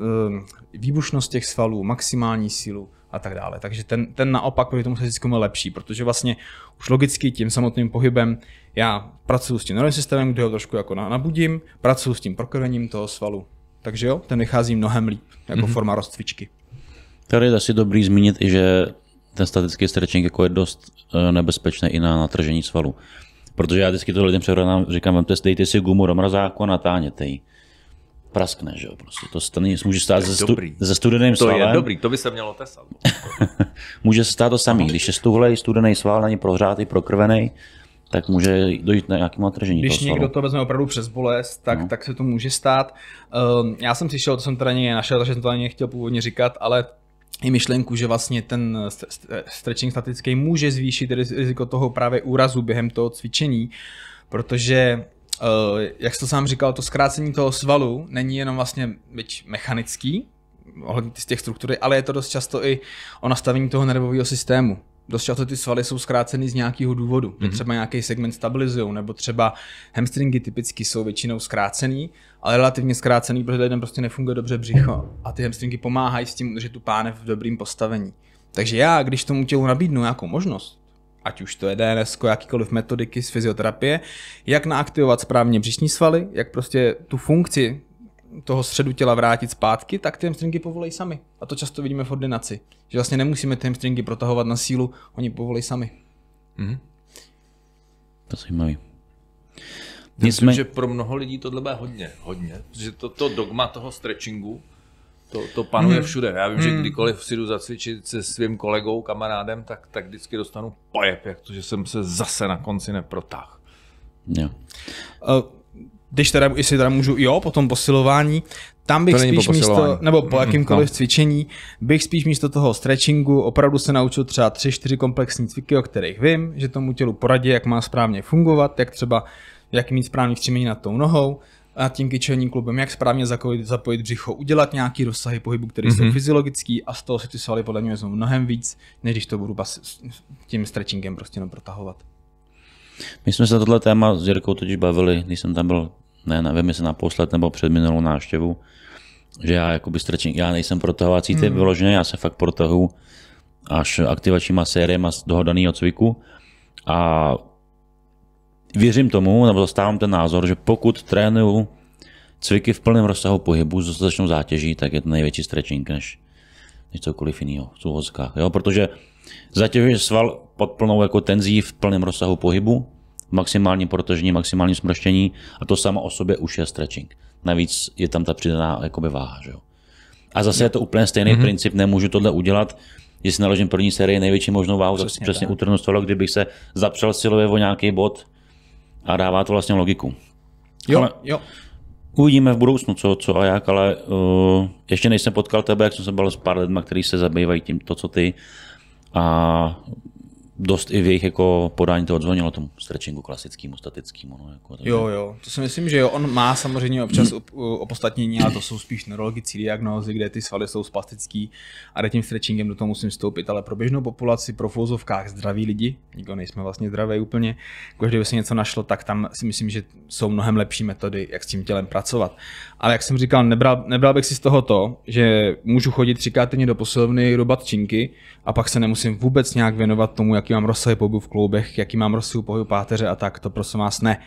výbušnost těch svalů, maximální sílu, a tak dále. Takže ten, ten naopak proti tomu vždycky je lepší, protože vlastně už logicky tím samotným pohybem já pracuji s tím nervovým systémem, kde ho trošku jako nabudím, pracuji s tím prokrvením toho svalu. Takže jo, ten vychází mnohem líp, jako mm-hmm. forma rozcvičky. Tady je asi dobrý zmínit i, že ten statický stretching jako je dost eh, nebezpečný i na natržení svalu. Protože já vždycky to lidem převrátám, říkám, vemte, dejte si gumu do mrazáku a natáhněte ji praskne, že jo, prostě to stane, může stát ze, stu, ze studeným to svalem. To je dobrý, to by se mělo tesat. může se stát to samý, když je stuhlej studený sval, není prohřátý, prokrvený, tak může dojít na nějakým otržení. Když toho někdo to vezme opravdu přes bolest, tak, no. tak se to může stát. Um, já jsem slyšel, to jsem teda někde našel, takže jsem to ani nechtěl původně říkat, ale i myšlenku, že vlastně ten stretching statický může zvýšit riziko toho právě úrazu během toho cvičení, protože uh, jak jste sám říkal, to zkrácení toho svalu není jenom vlastně byť mechanický, ohledně z těch struktury, ale je to dost často i o nastavení toho nervového systému. Dost často ty svaly jsou zkráceny z nějakého důvodu, mm-hmm. třeba nějaký segment stabilizují, nebo třeba hamstringy typicky jsou většinou zkrácený, ale relativně zkrácený, protože lidem prostě nefunguje dobře břicho a ty hamstringy pomáhají s tím udržet tu pánev v dobrým postavení. Takže já, když tomu tělu nabídnu nějakou možnost, ať už to je DNS, jakýkoliv metodiky z fyzioterapie, jak naaktivovat správně břišní svaly, jak prostě tu funkci toho středu těla vrátit zpátky, tak ty hamstringy povolej sami. A to často vidíme v ordinaci, že vlastně nemusíme ty hamstringy protahovat na sílu, oni povolej sami. Mm-hmm. To zajímavý. Myslím, jsme... že pro mnoho lidí tohle bude hodně, hodně, protože to, to dogma toho stretchingu to, to panuje hmm. všude. Já vím, hmm. že kdykoliv si jdu zacvičit se svým kolegou, kamarádem, tak, tak vždycky dostanu pojeb, jak to, že jsem se zase na konci neprotáhl. Jo. Když teda, jestli teda můžu, jo, po tom posilování, tam bych spíš po místo, nebo po mhm, mhm, jakýmkoliv no. cvičení, bych spíš místo toho stretchingu opravdu se naučil třeba 3-4 komplexní cviky, o kterých vím, že tomu tělu poradí, jak má správně fungovat, jak třeba, jak mít správný vstřímení nad tou nohou, nad tím kyčelním klubem, jak správně zapojit, zapojit břicho, udělat nějaký rozsahy pohybu, které mm-hmm. jsou mhm. fyziologický a z toho si ty svaly podle mě jsou mnohem víc, než když to budu s tím stretchingem prostě jenom protahovat. My jsme se tohle téma s Jirkou totiž bavili, když jsem tam byl, ne, nevím, jestli naposled nebo před minulou návštěvu, že já jakoby stretching, já nejsem protahovací typ mm. vyložený, já se fakt protahu až aktivačníma sériema z dohodaného cviku a věřím tomu, nebo zastávám ten názor, že pokud trénuju cviky v plném rozsahu pohybu s dostatečnou zátěží, tak je to největší stretching než, než cokoliv jiného v úvozkách. Jo? Protože zatěžuje sval pod plnou jako tenzí v plném rozsahu pohybu, maximální protažení, maximální smrštění a to samo o sobě už je stretching. Navíc je tam ta přidaná jakoby váha. Že jo? A zase je to úplně stejný mm-hmm. princip, nemůžu tohle udělat, jestli naložím první sérii největší možnou váhu, přesně tak si přesně utrhnu z toho, kdybych se zapřel silově o nějaký bod, a dává to vlastně logiku. Jo, ale jo. Uvidíme v budoucnu, co, co a jak, ale uh, ještě nejsem potkal tebe, jak jsem se bavil s pár lidmi, kteří se zabývají tím, to, co ty. A dost i v jejich jako podání to odzvonilo tomu stretchingu klasickému, statickému. No, jako, takže... Jo, jo, to si myslím, že jo. On má samozřejmě občas op- opostatnění, ale to jsou spíš neurologické diagnózy, kde ty svaly jsou spastický a jde tím stretchingem do toho musím vstoupit. Ale pro běžnou populaci, pro fouzovkách zdraví lidi, nikdo nejsme vlastně zdraví úplně, každý jako by se něco našlo, tak tam si myslím, že jsou mnohem lepší metody, jak s tím tělem pracovat. Ale jak jsem říkal, nebral, nebral bych si z toho to, že můžu chodit třikrát týdně do posilovny, robat činky a pak se nemusím vůbec nějak věnovat tomu, jaký mám rozsahy pohybu v kloubech, jaký mám rozsahy pohybu páteře a tak, to prosím vás ne.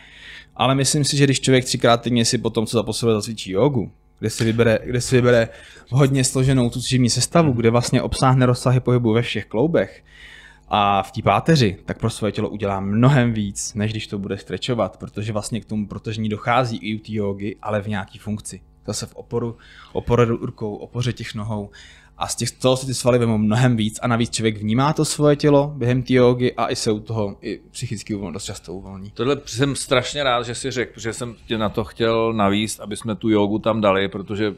Ale myslím si, že když člověk třikrát týdně si potom, co za poslední zacvičí jogu, kde si vybere, kde si vybere hodně složenou tu cvičební sestavu, kde vlastně obsáhne rozsahy pohybu ve všech kloubech, a v té páteři, tak pro své tělo udělá mnohem víc, než když to bude strečovat, protože vlastně k tomu protažení dochází i u té jogy, ale v nějaké funkci. Zase v oporu, oporu rukou, opoře těch nohou a z těch toho si ty svaly vemou mnohem víc a navíc člověk vnímá to svoje tělo během té jogy a i se u toho i psychicky uvolní, dost často uvolní. Tohle jsem strašně rád, že si řekl, že jsem tě na to chtěl navíst, aby jsme tu jogu tam dali, protože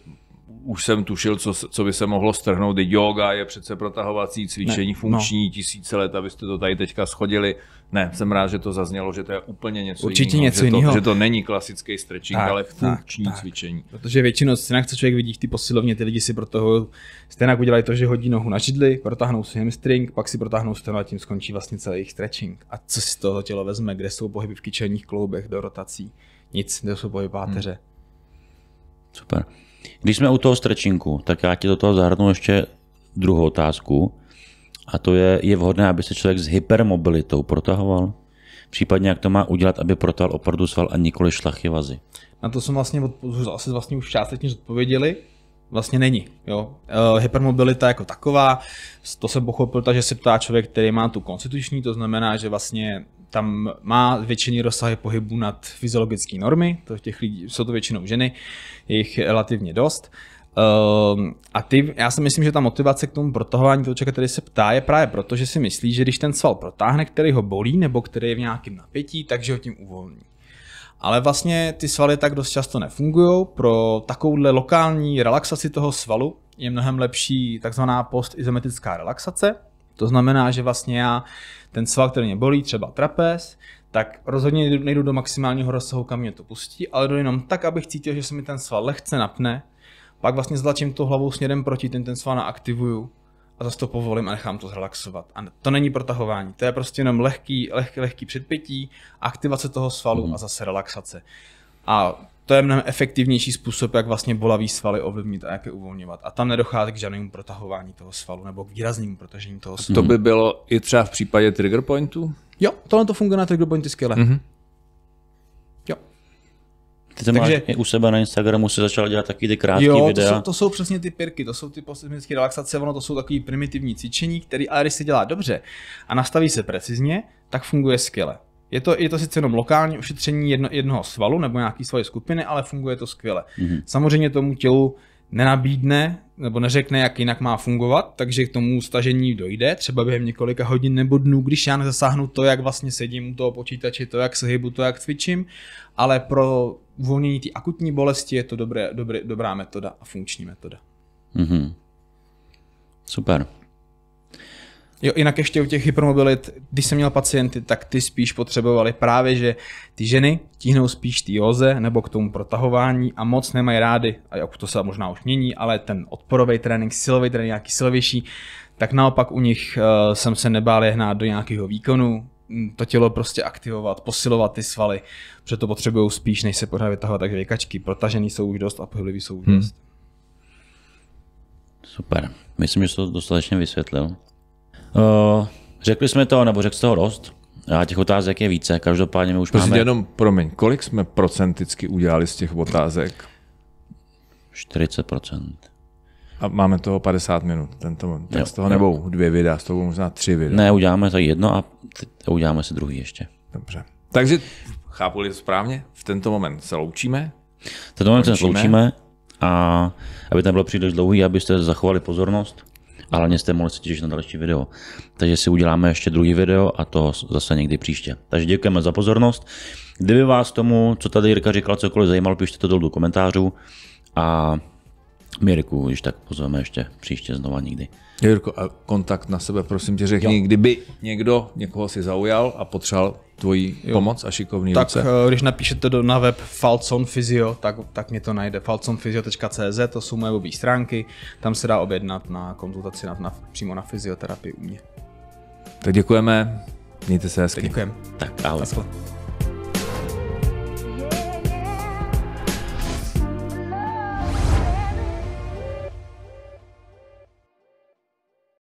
už jsem tušil, co, co by se mohlo strhnout. Yoga je přece protahovací cvičení, ne, no. funkční no. tisíce let, abyste to tady teďka schodili. Ne, jsem rád, že to zaznělo, že to je úplně něco Určitě jiného. něco že jiného. To, že to není klasický stretching, tak, ale funkční tak, cvičení. Protože většinou scénách, co člověk vidí v ty posilovně, ty lidi si pro toho stejnak udělají to, že hodí nohu na židli, protáhnou si hamstring, pak si protáhnou stejnou a tím skončí vlastně celý jejich stretching. A co si z toho tělo vezme? Kde jsou pohyby v kyčelních kloubech, do rotací? Nic, kde jsou pohyby páteře. Hmm. Super. Když jsme u toho stretchingu, tak já ti do toho zahrnu ještě druhou otázku. A to je, je vhodné, aby se člověk s hypermobilitou protahoval? Případně jak to má udělat, aby protahoval opravdu sval a nikoli šlachy vazy? Na to jsme vlastně odpo- asi vlastně už částečně zodpověděli. Vlastně není. Jo. Uh, hypermobilita jako taková, to jsem pochopil, že se ptá člověk, který má tu konstituční, to znamená, že vlastně tam má většině rozsahy pohybu nad fyziologické normy, to těch lidí, jsou to většinou ženy, je relativně dost. Uh, Ehm, a ty, já si myslím, že ta motivace k tomu protahování toho člověka, který se ptá, je právě proto, že si myslí, že když ten sval protáhne, který ho bolí nebo který je v nějakém napětí, takže ho tím uvolní. Ale vlastně ty svaly tak dost často nefungují. Pro takovouhle lokální relaxaci toho svalu je mnohem lepší takzvaná postizometrická relaxace. To znamená, že vlastně já ten sval, který mě bolí, třeba trapez, tak rozhodně nejdu do maximálního rozsahu, kam mě to pustí, ale jdu jenom tak, abych cítil, že se mi ten sval lehce napne, pak vlastně zlačím to hlavou směrem proti, ten ten svan aktivuju a zase to povolím a nechám to zrelaxovat. A to není protahování, to je prostě jenom lehký, lehký, lehký předpětí, aktivace toho svalu mm. a zase relaxace. A to je mnohem efektivnější způsob, jak vlastně bolavý svaly ovlivnit a jak je uvolňovat. A tam nedochází k žádnému protahování toho svalu nebo k výraznému protažení toho svalu. A to by bylo i třeba v případě trigger pointu? Jo, tohle to funguje na trigger pointy skvěle. Mm-hmm. Ty to Takže, máš u sebe na Instagramu, se začal dělat taky ty krátké jo, videa. To jsou, to jsou přesně ty pirky, to jsou ty postupnické relaxace, ono to jsou takový primitivní cvičení, které ale když se dělá dobře a nastaví se precizně, tak funguje skvěle. Je to, je to sice jenom lokální ušetření jedno, jednoho svalu nebo nějaký svaly skupiny, ale funguje to skvěle. Mm-hmm. Samozřejmě tomu tělu nenabídne nebo neřekne, jak jinak má fungovat, takže k tomu stažení dojde, třeba během několika hodin nebo dnů, když já nezasáhnu to, jak vlastně sedím u toho počítače, to, jak se hybu, to, jak cvičím, ale pro uvolnění té akutní bolesti je to dobré, dobré, dobrá metoda a funkční metoda. Mm-hmm. Super. Jo, jinak ještě u těch hypermobilit, když jsem měl pacienty, tak ty spíš potřebovali právě, že ty ženy tíhnou spíš ty józe nebo k tomu protahování a moc nemají rády, a jak to se možná už mění, ale ten odporový trénink, silový trénink, nějaký silovější, tak naopak u nich eh, jsem se nebál je hnát do nějakého výkonu, to tělo prostě aktivovat, posilovat ty svaly, protože to potřebují spíš, než se pořád vytahovat, takže věkačky protažený jsou už dost a pohyblivý jsou už hmm. dost. Super. Myslím, že jsi to dostatečně vysvětlil. Eh, řekli jsme to, nebo řekl jste toho dost. A těch otázek je více, každopádně my už Prosím máme... jenom, promiň, kolik jsme procenticky udělali z těch otázek? 40%. A máme toho 50 minut, tento, tak jo, z toho nebo dvě videa, z toho možná tři videa. Ne, uděláme to jedno a uděláme si druhý ještě. Dobře. Takže chápu to správně, v tento moment se loučíme. V tento moment se loučíme a aby tam bylo příliš dlouhý, abyste zachovali pozornost, a hlavně jste mohli se těšit na další video. Takže si uděláme ještě druhý video a to zase někdy příště. Takže děkujeme za pozornost. Kdyby vás tomu, co tady Jirka říkal, cokoliv zajímalo, pište to dolů do komentářů a my Jirku, tak pozveme ještě příště znova nikdy. Jirko, a kontakt na sebe, prosím tě, řekni, jo. kdyby někdo někoho si zaujal a potřeboval tvoji jo. pomoc a šikovný Tak ruce. Eh, když napíšete do, na web Falcon Physio, tak, tak mě to najde. falconphysio.cz, to jsou moje obě stránky, tam se dá objednat na konzultaci na, na, přímo na fyzioterapii u mě. Tak děkujeme, mějte se hezky. Děkujeme. Tak, ahoj. Aspoň.